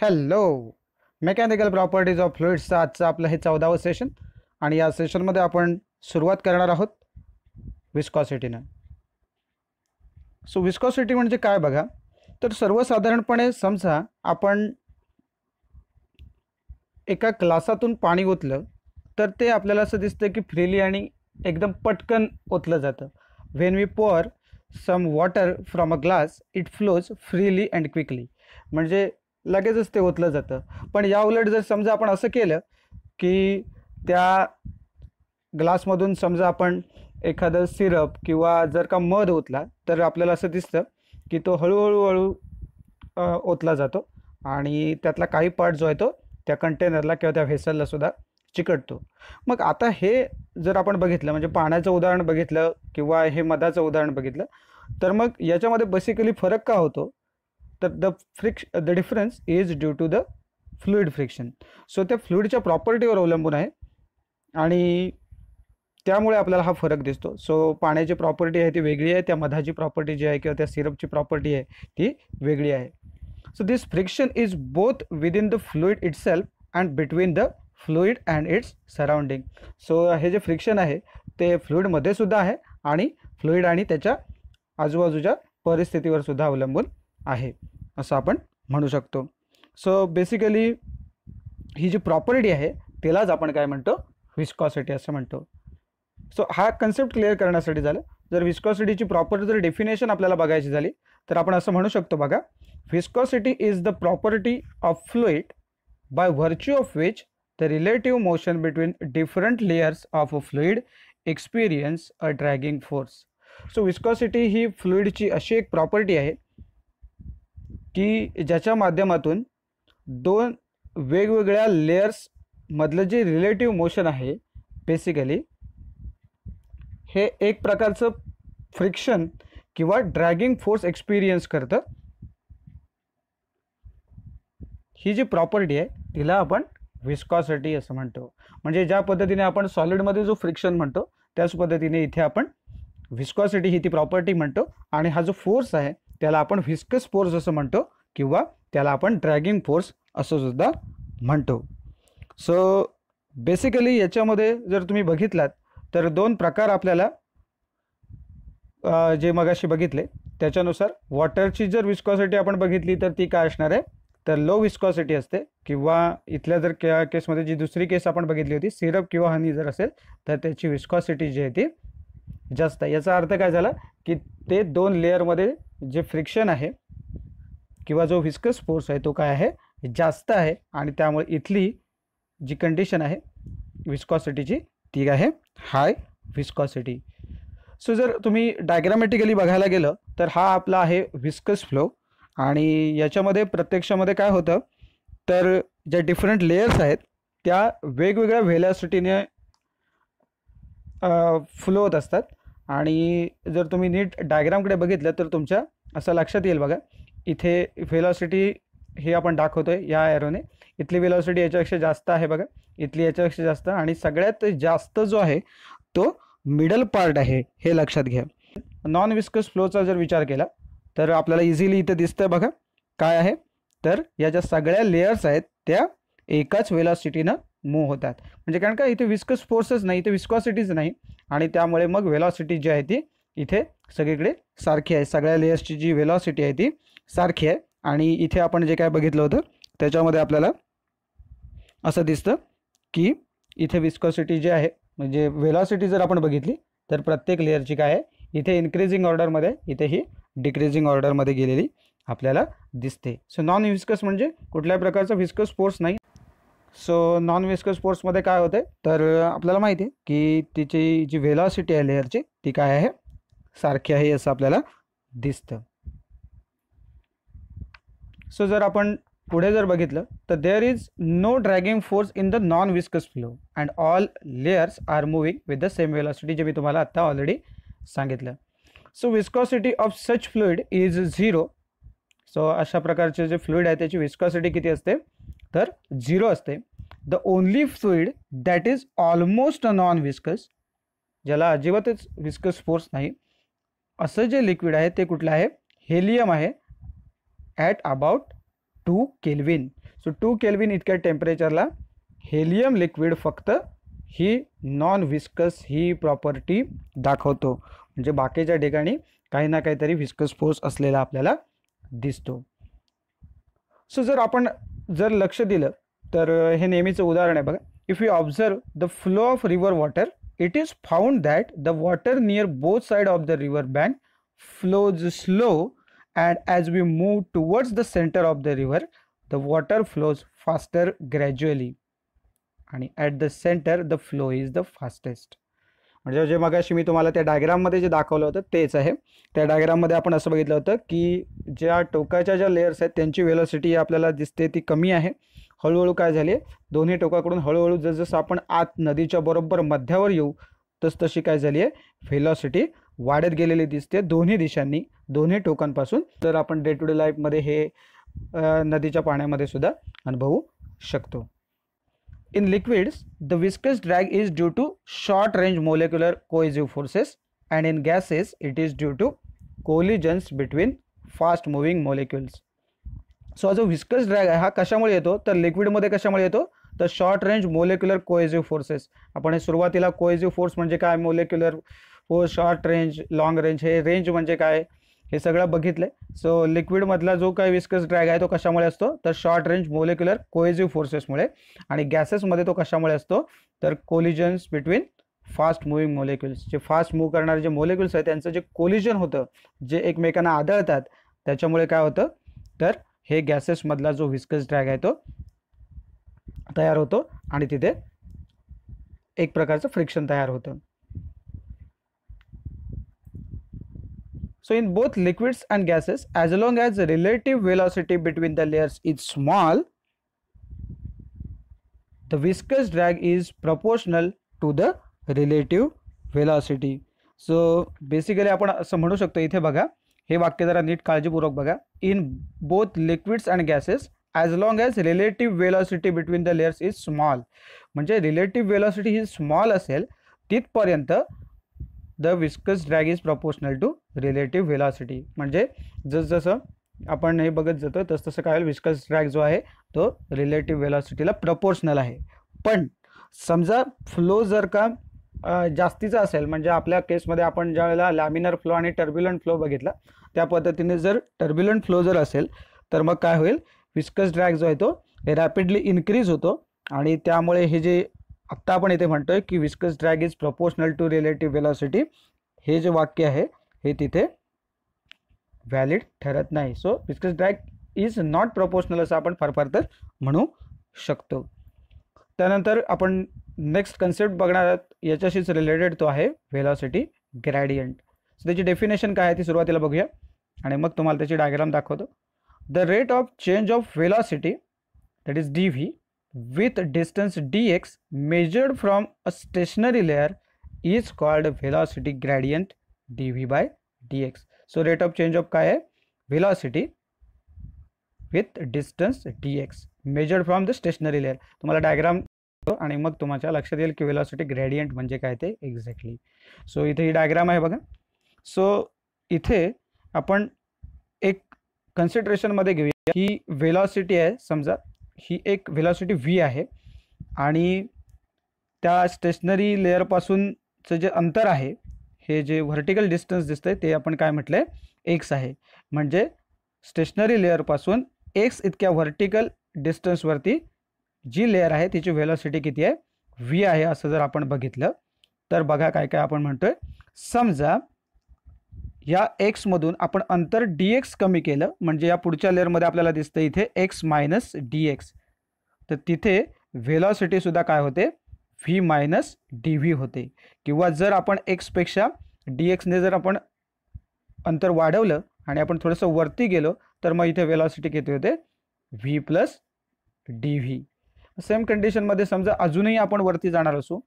Hello mechanical properties of फ्लुइड्सचं आजचं आपलं हे चौदावं सेशन आणि या सेशनमध्ये आपण सुरुवात करणार आहोत विस्कॉसिटीनं सो विस्कॉसिटी म्हणजे काय बघा तर सर्वसाधारणपणे समजा आपण एका ग्लासातून पाणी ओतलं तर ते आपल्याला असं दिसतं की फ्रीली आणि एकदम पटकन ओतलं जातं when we pour some water from a glass it flows freely and quickly म्हणजे लगेचच ते ओतलं जातं पण या उलट जर समजा आपण असं केलं की त्या ग्लासमधून समजा आपण एखादं सिरप किंवा जर का मध ओतला तर आपल्याला असं दिसतं की तो हळूहळू हळू ओतला जातो आणि त्यातला काही पार्ट जो आहे तो त्या कंटेनरला किंवा त्या व्हेसलला सुद्धा चिकटतो मग आता हे जर आपण बघितलं म्हणजे पाण्याचं उदाहरण बघितलं किंवा हे मधाचं उदाहरण बघितलं तर मग याच्यामध्ये बेसिकली फरक का होतो तर the friction the difference is due to the fluid friction so त्या फ्लुईडच्या प्रॉपर्टीवर अवलंबून आहे आणि त्यामुळे आपल्याला हा फरक दिसतो सो पाण्याची प्रॉपर्टी आहे ती वेगळी आहे त्या मधाची प्रॉपर्टी जी आहे किंवा त्या सिरपची प्रॉपर्टी आहे ती वेगळी आहे so this friction is both within the fluid self and between the fluid and its surrounding so हे जे फ्रिक्शन आहे ते फ्लुईडमध्ये सुद्धा आहे आणि फ्लुईड आणि त्याच्या आजूबाजूच्या परिस्थितीवर सुद्धा अवलंबून आहे असं आपण म्हणू शकतो सो बेसिकली ही जी प्रॉपर्टी आहे त्यालाच आपण काय म्हणतो विस्कॉसिटी असं म्हणतो सो हा कन्सेप्ट क्लिअर करण्यासाठी झालं जर विस्कॉसिटीची प्रॉपर्टी जर डेफिनेशन आपल्याला बघायची झाली तर आपण असं म्हणू शकतो बघा viscosity is the property of fluid by virtue of which the relative motion between different layers of a fluid experience a dragging force so viscosity ही फ्लुईडची अशी एक प्रॉपर्टी आहे की ज्याच्या माध्यमातून दोन वेगवेगळ्या लेयर्समधलं जे रिलेटिव्ह मोशन आहे बेसिकली हे एक प्रकारचं फ्रिक्शन किंवा ड्रॅगिंग फोर्स एक्सपिरियन्स करतं ही जी प्रॉपर्टी आहे तिला आपण विस्कॉसिटी असं म्हणतो म्हणजे ज्या पद्धतीने आपण सॉलिडमध्ये जो फ्रिक्शन म्हणतो त्याच पद्धतीने इथे आपण विस्कॉसिटी ही ती प्रॉपर्टी म्हणतो आणि हा जो फोर्स आहे त्याला आपण व्हिस्कस फोर्स असं म्हणतो किंवा त्याला आपण ड्रॅगिंग फोर्स असं सुद्धा म्हणतो सो बेसिकली याच्यामध्ये जर तुम्ही बघितलात तर दोन प्रकार आपल्याला जे मगाशी बघितले त्याच्यानुसार वॉटरची जर विस्कॉसिटी आपण बघितली तर ती काय असणार आहे तर लो विस्कॉसिटी असते किंवा इथल्या जर के केसमध्ये जी दुसरी केस आपण बघितली होती सिरप किंवा हनी जर असेल तर त्याची विस्कॉसिटी जी आहे ती जास्त आहे याचा अर्थ काय झाला की ते दोन लेअरमध्ये जे फ्रिक्शन आहे किंवा जो व्हिस्कस फोर्स आहे तो काय आहे जास्त आहे आणि त्यामुळे इथली जी कंडिशन आहे विस्कॉसिटीची ती आहे हाय विस्कॉसिटी सो जर तुम्ही डायग्रामॅटिकली बघायला गेलं तर हा आपला आहे विस्कस फ्लो आणि याच्यामध्ये प्रत्यक्षामध्ये काय होतं तर ज्या डिफरंट लेयर्स आहेत त्या वेगवेगळ्या व्हेलॅसिटीने फ्लो होत असतात आणि जर तुम्ही नीट डायग्रामकडे बघितलं तर तुमच्या असं लक्षात येईल बघा इथे व्हेलॉसिटी हे आपण दाखवतो आहे या एरोने इथली वेलॉसिटी याच्यापेक्षा जास्त आहे बघा इथली याच्यापेक्षा जास्त आणि सगळ्यात जास्त जो आहे तो मिडल पार्ट आहे हे लक्षात घ्या नॉन विस्कस फ्लोचा जर विचार केला तर आपल्याला इझिली इथं दिसतं बघा काय आहे तर या ज्या सगळ्या लेयर्स आहेत त्या एकाच वेलॉसिटीनं मूव होतात म्हणजे कारण का इथे विस्कस फोर्सच नाही इथे विस्कॉसिटीज नाही आणि त्यामुळे मग वेलॉसिटी जी आहे ती इथे सगळीकडे सारखी आहे सगळ्या लेयर्सची जी व्हेलॉसिटी आहे ती सारखी आहे आणि इथे आपण जे काय बघितलं होतं त्याच्यामध्ये आपल्याला असं दिसतं की इथे विस्कॉसिटी जी आहे म्हणजे वेलॉसिटी जर आपण बघितली तर प्रत्येक लेअरची काय आहे इथे इन्क्रीजिंग ऑर्डरमध्ये इथे ही डिक्रीजिंग ऑर्डरमध्ये गेलेली आपल्याला दिसते सो नॉन विस्कस म्हणजे कुठल्याही प्रकारचा विस्कस फोर्स नाही सो नॉन विस्कस स्पोर्ट्समध्ये काय होते तर आपल्याला माहिती आहे की तिची जी व्हेलॉसिटी आहे लेअरची ती काय आहे सारखी आहे असं आपल्याला दिसतं सो जर आपण पुढे जर बघितलं तर there is no dragging force in the non viscous flow and all layers are moving with the same velocity जे मी तुम्हाला आत्ता ऑलरेडी सांगितलं so viscosity of such fluid is zero so अशा प्रकारचे जे फ्लुईड आहे त्याची विस्कॉसिटी किती असते तर झिरो असते the only fluid that is almost a non viscous ज्याला अजिबातच विस्कस फोर्स नाही असं जे लिक्विड आहे ते कुठलं आहे हेलियम आहे at about two kelvin so two kelvin इतक्या टेम्परेचरला हेलियम लिक्विड फक्त ही नॉन विस्कस ही प्रॉपर्टी दाखवतो म्हणजे बाकीच्या ठिकाणी काही ना काहीतरी विस्कस फोर्स असलेला आपल्याला दिसतो सो जर आपण जर लक्ष दिलं तर हे नेहमीचं उदाहरण आहे बघा if you observe the flow of river water it is found that the water near both side of the river bank flows slow and as we move towards the centre of the river the water flows faster gradually आणि at the centre the flow is the fastest म्हणजे जे मगाशी मी तुम्हाला त्या डायग्राममध्ये जे दाखवलं होतं तेच आहे त्या डायग्राममध्ये आपण असं बघितलं होतं की ज्या टोकाच्या ज्या लेयर्स आहेत त्यांची वेलोसिटी आपल्याला दिसते ती कमी आहे हळूहळू काय झाले दोन्ही टोकाकडून हळूहळू जसं आपण आत नदीच्या बरोबर मध्यावर येऊ तसतशी काय झाली आहे फेलॉसिटी वाढत गेलेली दिसते दोन्ही दिशांनी दोन्ही टोकांपासून तर आपण डे टू डे लाईफमध्ये हे नदीच्या पाण्यामध्ये सुद्धा अनुभवू शकतो in liquids the viscous drag is due to short range molecular cohesive forces and in gases it is due to collisions between fast moving molecules so हा जो विस्कस ड्रॅग आहे हा कशामुळे येतो तर लिक्विडमध्ये कशामुळे येतो तर short range molecular cohesive forces आपण हे सुरुवातीला कोएझिव्ह फोर्स म्हणजे काय molecular force short range long range हे रेंज म्हणजे काय हे सगळं बघितलं सो लिक्विडमधला जो काही विस्कस ड्रॅग आहे तो कशामुळे असतो तर शॉर्ट रेंज मोलेक्युलर कोएझिव्ह फोर्सेसमुळे आणि गॅसेसमध्ये तो कशामुळे असतो तर collisions between fast moving molecules जे फास्ट मूव्ह करणारे जे मोलेक्युल्स आहेत त्यांचं जे कोलिजन होतं जे एकमेकांना आदळतात त्याच्यामुळे काय होतं तर हे गॅसेसमधला जो विस्कस ड्रॅग आहे तो तयार होतो आणि तिथे एक प्रकारचं फ्रिक्शन तयार होतं so in both liquids and gases as long as relative velocity between the layers is small the viscous drag is proportional to the relative velocity so basically आपण असं म्हणू शकतो इथे बघा हे वाक्य जरा नीट काळजीपूर्वक बघा in both liquids and gases as long as relative velocity between the layers is small म्हणजे रिलेटिव्ह वेलॉसिटी ही स्मॉल असेल तिथपर्यंत the viscous drag is proportional to relative velocity म्हणजे जसजसं आपण हे बघत जातो तस तसं काय विस्कस ड्रॅग जो आहे तो रिलेटिव्ह वेलॉसिटीला प्रपोर्शनल आहे पण समजा फ्लो जर का जास्तीचं असेल म्हणजे आपल्या केसमध्ये आपण ज्या वेळेला लॅमिनर फ्लो आणि टर्ब्युलंट फ्लो बघितला त्या पद्धतीने जर टर्ब्युलंट फ्लो जर असेल तर मग काय होईल विस्कस ड्रॅग जो आहे तो रॅपिडली इन्क्रीज होतो आणि त्यामुळे हे जे आत्ता आपण इथे म्हणतोय की viscous drag is proportional to relative velocity हे जे वाक्य आहे हे तिथे व्हॅलिड ठरत नाही so viscous drag is not proportional असं आपण फार फार तर म्हणू शकतो त्यानंतर आपण नेक्स्ट कन्सेप्ट बघणार याच्याशीच रिलेटेड तो आहे व्हेलॉसिटी ग्रॅडियंट सो त्याची डेफिनेशन काय आहे ती सुरुवातीला बघूया आणि मग तुम्हाला त्याची डायग्राम दाखवतो the rate of change of velocity that is D V with distance D X measured from a stationary layer is called velocity gradient D V by D X so rate of change of काय आहे velocity with distance D X measured from the stationary layer तुम्हाला diagram आणि मग तुम्हाला लक्षात येईल की velocity gradient म्हणजे काय ते एक्झॅक्टली सो इथे ही डायग्राम आहे बघा सो इथे आपण एक कन्सिडरेशनमध्ये घेऊया ही वेलॉसिटी आहे समजा ही एक वेलॉसिटी व्ही आहे आणि त्या स्टेशनरी लेअरपासूनचं जे अंतर आहे हे जे व्हर्टिकल डिस्टन्स दिसतंय ते आपण काय म्हटलंय एक्स आहे म्हणजे स्टेशनरी लेअरपासून एक्स इतक्या व्हर्टिकल डिस्टन्सवरती जी लेअर आहे तिची व्हेलॉसिटी किती आहे व्ही आहे असं जर आपण बघितलं तर बघा काय काय आपण म्हणतोय समजा या एक्समधून आपण अंतर डी एक्स कमी केलं म्हणजे या पुढच्या लेअरमध्ये आपल्याला दिसतं इथे एक्स मायनस डी एक्स तर तिथे व्हेलॉसिटीसुद्धा काय होते व्ही मायनस डी व्ही होते किंवा जर आपण एक्सपेक्षा डी एक्सने जर आपण अंतर वाढवलं आणि आपण थोडंसं वरती गेलो तर मग इथे व्हेलॉसिटी किती होते V plus D V same कंडिशनमध्ये समजा अजूनही आपण वरती जाणार असू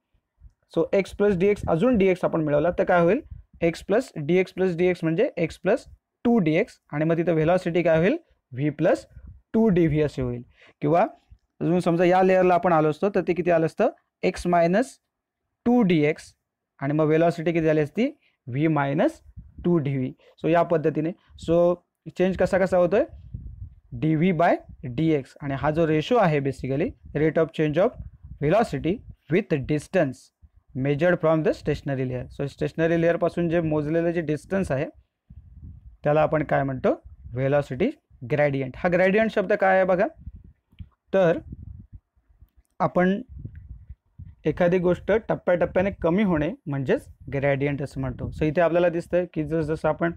so X plus D X अजून डी एक्स आपण मिळवला तर काय होईल X plus D X plus D X म्हणजे X plus two D X आणि मग तिथं व्हेलॉसिटी काय होईल V plus two D V असे होईल किंवा अजून समजा या लेअरला आपण आलो असतो तर ते किती आलं असतं X minus two D X आणि मग वेलॉसिटी किती झाली असती V minus two D V so या पद्धतीने सो चेंज कसा कसा होतो आहे D V by D X आणि हा जो रेशो आहे basically rate of change of velocity with distance measured from the stationary layer so stationary लेअरपासून जे मोजलेलं जे डिस्टन्स आहे त्याला आपण काय म्हणतो व्हेलॉसिटी ग्रॅडियंट हा ग्रॅडियंट शब्द काय आहे बघा तर आपण एखादी गोष्ट टप्प्याटप्प्याने कमी होणे म्हणजेच ग्रॅडियंट असं म्हणतो सो इथे आपल्याला दिसतं की जसं जसं आपण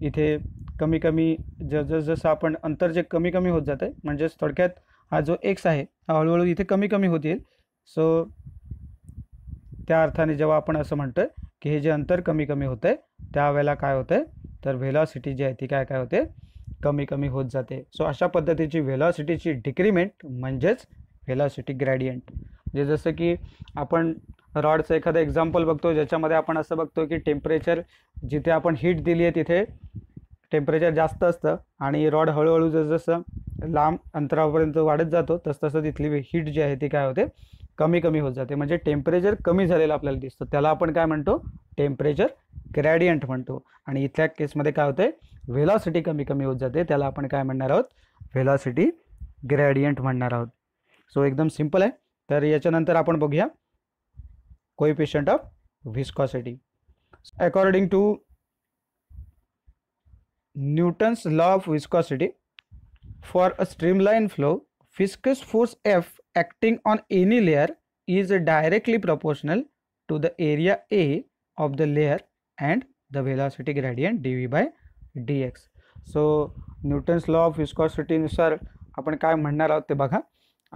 इथे कमी कमी ज जसं आपण अंतर जे कमी कमी होत जातं आहे म्हणजेच थोडक्यात हा जो एक्स आहे हा हळूहळू इथे कमी कमी होत येईल सो त्या अर्थाने जेव्हा आपण असं म्हणतो आहे की हे जे अंतर कमी कमी होतं आहे त्यावेळेला काय होतं आहे तर व्हेलॉसिटी जी आहे ती काय काय होते कमी कमी होत जाते सो अशा पद्धतीची व्हेलॉसिटीची डिक्रीमेंट म्हणजेच व्हेलॉसिटी ग्रॅडियंट जे जसं की आपण रॉडचं एखादं एक्झाम्पल बघतो ज्याच्यामध्ये आपण असं बघतो की टेम्परेचर जिथे आपण हीट दिली आहे तिथे टेम्परेचर जास्त असतं आणि रॉड हळूहळू जसजसं लांब अंतरापर्यंत वाढत जातो तसतसं तिथली हीट जी आहे ती काय होते कमी कमी होत जाते म्हणजे टेम्परेचर कमी झालेलं आपल्याला दिसतं त्याला आपण काय म्हणतो टेम्परेचर ग्रॅडियंट म्हणतो आणि इथल्या केसमध्ये काय होते व्हेलॉसिटी कमी कमी होत जाते त्याला आपण काय म्हणणार आहोत व्हेलॉसिटी ग्रॅडियंट म्हणणार आहोत सो एकदम सिम्पल आहे तर याच्यानंतर आपण बघूया coefficient of viscosity according to Newton's law of viscosity. For a streamline flow, viscous force F acting on any directly is to the area A of the of the the and the D gradient by D X so Newton's law of विस्कॉसिटीनुसार आपण काय म्हणणार आहोत ते बघा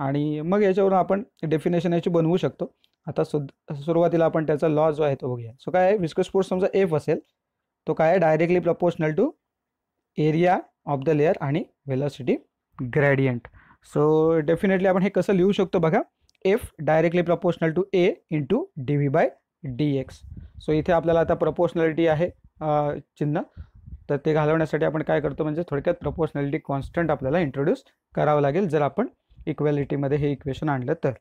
आणि मग याच्यावरून आपण डेफिनेशन याची बनवू शकतो आता सुद सुरुवातीला आपण त्याचा लॉ जो आहे तो बघूया सो काय आहे विस्कस फोर्स समजा एफ असेल तो काय आहे directly proportional to area of the layer आणि वेलॉसिटी ग्रॅडियंट सो डेफिनेटली आपण हे कसं लिहू शकतो बघा F directly proportional to A into D V by D X so इथे आपल्याला आता प्रपोर्शनॅलिटी आहे चिन्ह तर ते घालवण्यासाठी आपण काय करतो म्हणजे थोडक्यात प्रपोर्शनॅलिटी कॉन्स्टंट आपल्याला इंट्रोड्यूस करावं लागेल जर आपण इक्वॅलिटीमध्ये हे इक्वेशन आणलं तर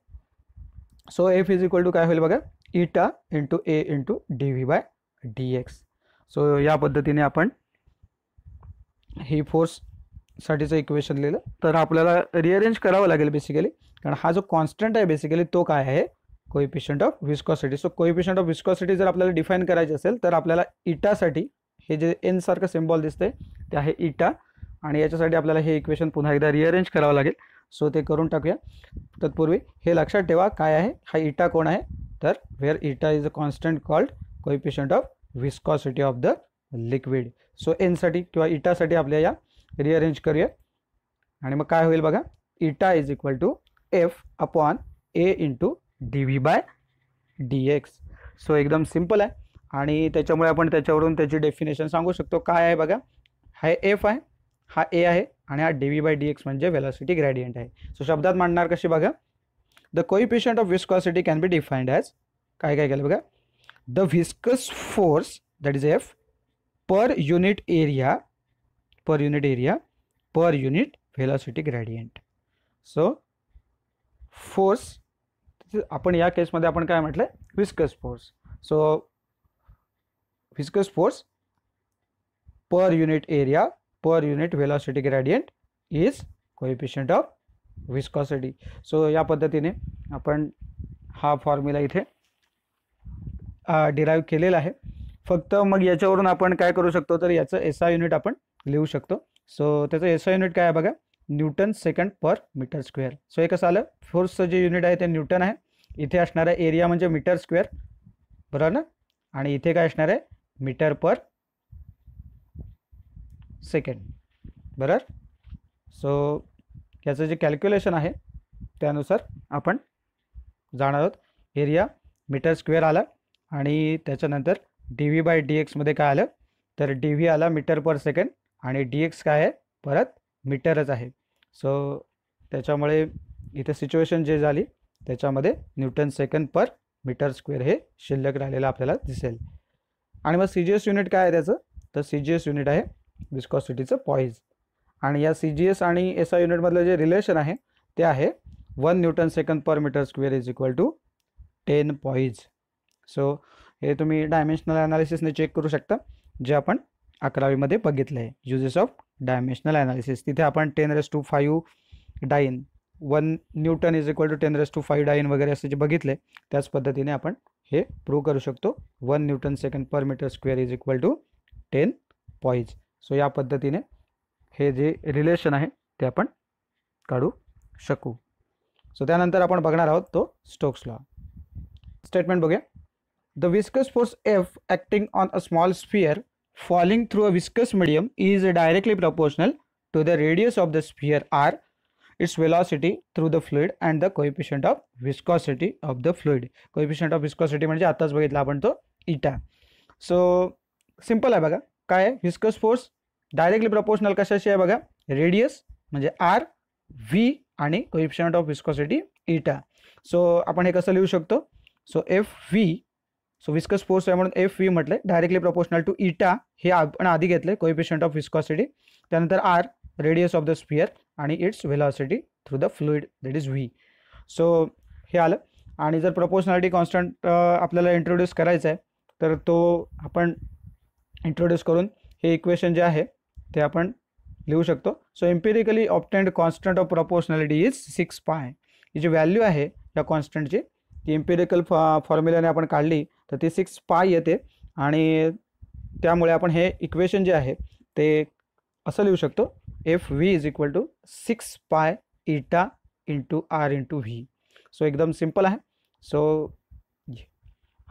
so F is equal to काय होईल बघा eta into A into D V by D X so या पद्धतीने आपण हे फोर्ससाठीचं इक्वेशन लिहिलं तर आपल्याला रिअरेंज करावं लागेल बेसिकली कारण हा जो कॉन्स्टंट आहे बेसिकली तो काय आहे coefficient of viscosity so coefficient of viscosity जर आपल्याला डिफाईन करायची असेल तर आपल्याला इटासाठी हे जे एनसारखं सिम्बॉल दिसतंय ते आहे इटा आणि याच्यासाठी आपल्याला हे इक्वेशन पुन्हा एकदा रिअरेंज करावं लागेल सो ते करून टाकूया तत्पूर्वी हे लक्षात ठेवा काय आहे हा इटा कोण आहे तर where eta is a constant called coefficient of viscosity of the liquid so एनसाठी किंवा इटासाठी आपल्या या रिअरेंज करूया आणि मग काय होईल बघा eta is equal to F upon A into D V by D X so एकदम सिम्पल आहे आणि त्याच्यामुळे आपण त्याच्यावरून त्याची डेफिनेशन सांगू शकतो काय आहे बघा हा एफ आहे हा ए आहे आणि हा D V by D X म्हणजे व्हेलॉसिटी ग्रॅडियंट आहे सो शब्दात मांडणार कशी बघा the coefficient of viscosity can be defined as काय काय केलं बघा the viscous force that is F per unit area per unit area per unit velocity gradient so force आपण या केसमध्ये आपण काय म्हटलं viscous force so viscous force per unit area per unit velocity gradient is coefficient of viscosity so या पद्धतीने आपण हा फॉर्म्युला इथे डिराईव्ह केलेला आहे फक्त मग याच्यावरून आपण काय करू शकतो तर याचं एस आय युनिट आपण लिहू शकतो सो त्याचं एस आय युनिट काय आहे बघा newton second per metre square so हे कसं आलं फोर्सचं जे युनिट आहे ते न्यूटन आहे इथे असणारा एरिया म्हणजे मीटर स्क्वेअर बरोबर ना आणि इथे काय असणार आहे मीटर पर सेकंड बरोबर सो याचं जे कॅल्क्युलेशन आहे त्यानुसार आपण जाणार आहोत एरिया मीटर स्क्वेअर आला आणि त्याच्यानंतर डी व्ही बाय डी एक्समध्ये काय आलं तर डी व्ही आला मीटर पर सेकंड आणि डी एक्स काय आहे परत मीटरच आहे सो त्याच्यामुळे इथं सिच्युएशन जे झाली त्याच्यामध्ये newton second per metre square हे शिल्लक राहिलेलं आपल्याला दिसेल आणि मग सी जी एस युनिट काय आहे त्याचं तर सी जी एस युनिट आहे विस्कॉसिटीचं पॉईज आणि या सी जी एस आणि एस आय युनिटमधलं जे रिलेशन आहे ते आहे one newton second per metre square is equal to ten poise so हे तुम्ही डायमेन्शनल ॲनालिसिसने चेक करू शकता जे आपण अकरावीमध्ये बघितलं आहे युजेस ऑफ डायमेन्शनल ॲनालिसिस तिथे आपण ten raise to five dyne one newton is equal to ten raise to five dyne वगैरे असं जे बघितले त्याच पद्धतीने आपण हे प्रूव्ह करू शकतो one newton second per metre square is equal to ten poise so या पद्धतीने हे जे रिलेशन आहे ते आपण काढू शकू सो त्यानंतर आपण बघणार आहोत तो स्टोक्स लॉ स्टेटमेंट बघूया The viscous force F acting on a small sphere falling through a viscous medium is directly proportional to the radius of the sphere R, its velocity through the fluid and the coefficient of viscosity of the fluid. Coefficient of viscosity means आताच बघितला आपण तो इटा. So simple आहे बघा काय आहे viscous force directly proportional कशाशी आहे बघा रेडियस म्हणजे आर व्ही आणि coefficient of viscosity eta So आपण हे सो विस्कस फोर्स आहे म्हणून एफ व्ही म्हटले डायरेक्टली प्रपोर्शनल टू इटा हे आपण आधी घेतले कोइफिशियंट ऑफ विस्कॉसिटी त्यानंतर R radius of the sphere आणि its velocity through the fluid that is V so हे आलं आणि जर प्रपोर्शनॅलिटी कॉन्स्टंट आपल्याला इंट्रोड्यूस करायचा आहे तर तो आपण इंट्रोड्यूस करून हे इक्वेशन जे आहे ते आपण लिहू शकतो so empirically obtained constant of proportionality is six pi ही जी व्हॅल्यू आहे या कॉन्स्टंटची ती एम्पिरिकल फॉ फॉर्म्युलाने आपण काढली तर ती सिक्स पाय येते आणि त्यामुळे आपण हे इक्वेशन जे आहे ते असं लिहू शकतो F V is equal to six pi eta into R into V so एकदम सिम्पल आहे सो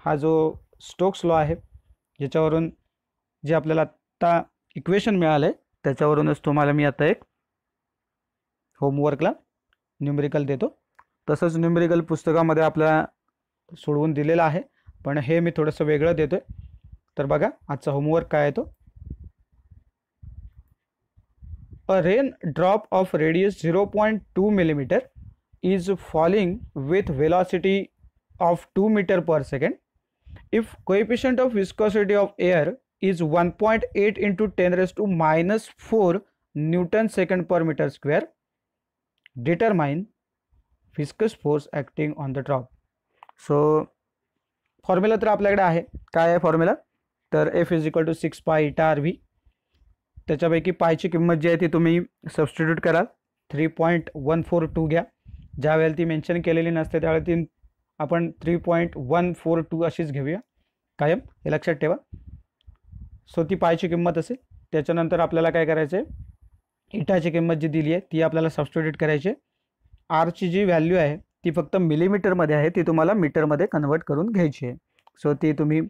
हा जो स्टोक्स लॉ आहे ज्याच्यावरून जे आपल्याला आत्ता इक्वेशन मिळालं आहे त्याच्यावरूनच तुम्हाला मी आता एक होमवर्कला न्यूमेरिकल देतो तसंच न्यूमेरिकल पुस्तकामध्ये आपल्याला सोडवून दिलेलं आहे पे मैं थोड़स वेग देते बगा आज का होमवर्क का तो a rain drop of radius 0.2 point two millimetre is falling with velocity of two metre per second if coefficient of viscosity of air is one point eight into ten raise to minus four newton second per metre square determine viscous force acting on the drop so formula तर आपल्याकडे आहे काय आहे formula तर F is equal to six pi eta R V त्याच्यापैकी पायची किंमत जी आहे ती तुम्ही सबस्टिट्यूट कराल three point one four two घ्या ज्यावेळेला ती मेन्शन केलेली नसते त्यावेळेला ती आपण three point one four two अशीच घेऊया कायम हे लक्षात ठेवा सो ती पायची किंमत असेल त्याच्यानंतर आपल्याला काय करायचं आहे इटाची किंमत जी दिली आहे ती आपल्याला सबस्टिट्यूट करायची आरची जी व्हॅल्यू आहे ती फक्त मिलीमीटरमध्ये आहे ती तुम्हाला मीटरमध्ये कन्वर्ट करून घ्यायची आहे सो ती तुम्ही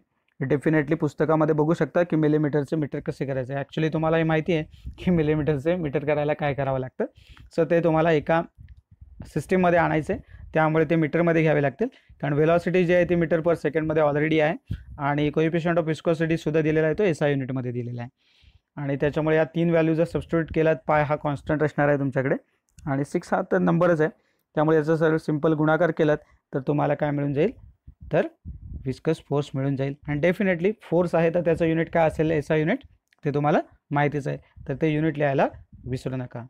डेफिनेटली पुस्तकामध्ये बघू शकता की मिलीमीटरचे मीटर कसे करायचे ॲक्च्युली तुम्हाला हे माहिती आहे की मिलीमीटरचे मीटर करायला काय करावं लागतं सो ते तुम्हाला एका सिस्टीममध्ये आणायचे त्यामुळे ते मीटरमध्ये घ्यावे लागतील कारण वेलॉसिटी जी आहे ती मीटर पर सेकंडमध्ये ऑलरेडी आहे आणि पेशंट ऑफ इस्कॉसिटीसुद्धा दिलेला आहे तो एस युनिटमध्ये दिलेला आहे आणि त्याच्यामुळे या तीन व्हॅल्यू जर सबस्टिट्यूट केल्यात पाय हा कॉन्स्टंट असणार आहे तुमच्याकडे आणि सिक्स हा तर नंबरच आहे त्यामुळे याचा सर्व सिम्पल गुणाकार केलात तर तुम्हाला काय मिळून जाईल तर विस्कस फोर्स मिळून जाईल आणि डेफिनेटली फोर्स आहे तर त्याचं युनिट काय असेल एसआय युनिट ते तुम्हाला माहितीच आहे तर ते युनिट लिहायला विसरू नका